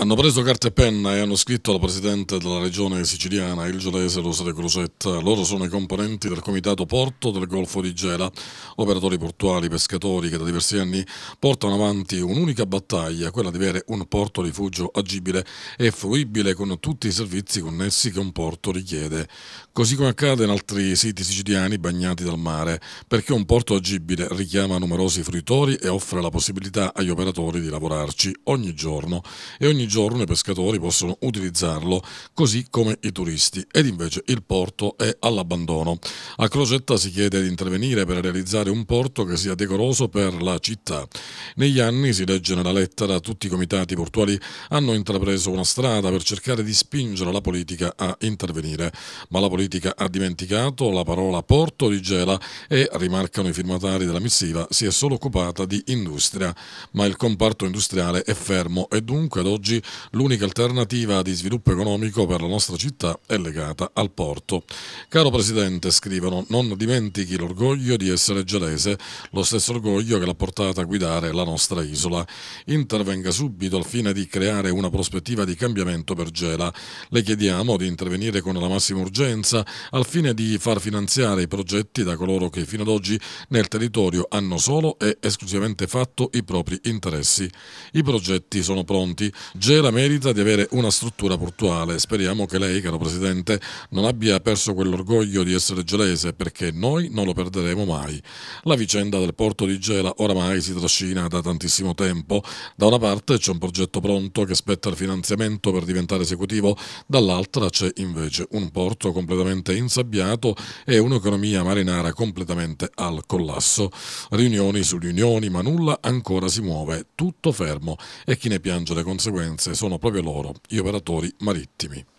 Hanno preso carta e penna e hanno scritto al presidente della regione siciliana, il gelese Rosario Crosetta. Loro sono i componenti del comitato Porto del Golfo di Gela, operatori portuali, pescatori che da diversi anni portano avanti un'unica battaglia, quella di avere un porto rifugio agibile e fruibile con tutti i servizi connessi che un porto richiede. Così come accade in altri siti siciliani bagnati dal mare, perché un porto agibile richiama numerosi fruitori e offre la possibilità agli operatori di lavorarci ogni giorno e ogni giorno i pescatori possono utilizzarlo così come i turisti ed invece il porto è all'abbandono. A Crocetta si chiede di intervenire per realizzare un porto che sia decoroso per la città. Negli anni, si legge nella lettera, tutti i comitati portuali hanno intrapreso una strada per cercare di spingere la politica a intervenire, ma la politica ha dimenticato la parola porto di Gela e, rimarcano i firmatari della missiva, si è solo occupata di industria, ma il comparto industriale è fermo e dunque ad oggi l'unica alternativa di sviluppo economico per la nostra città è legata al porto. Caro Presidente, scrivono, non dimentichi l'orgoglio di essere gelese, lo stesso orgoglio che l'ha portata a guidare la nostra isola. Intervenga subito al fine di creare una prospettiva di cambiamento per Gela. Le chiediamo di intervenire con la massima urgenza al fine di far finanziare i progetti da coloro che fino ad oggi nel territorio hanno solo e esclusivamente fatto i propri interessi. I progetti sono pronti. Gela Gela merita di avere una struttura portuale. Speriamo che lei, caro Presidente, non abbia perso quell'orgoglio di essere gelese perché noi non lo perderemo mai. La vicenda del porto di Gela oramai si trascina da tantissimo tempo. Da una parte c'è un progetto pronto che spetta il finanziamento per diventare esecutivo, dall'altra c'è invece un porto completamente insabbiato e un'economia marinara completamente al collasso. Riunioni su riunioni, ma nulla ancora si muove, tutto fermo e chi ne piange le conseguenze sono proprio loro, gli operatori marittimi.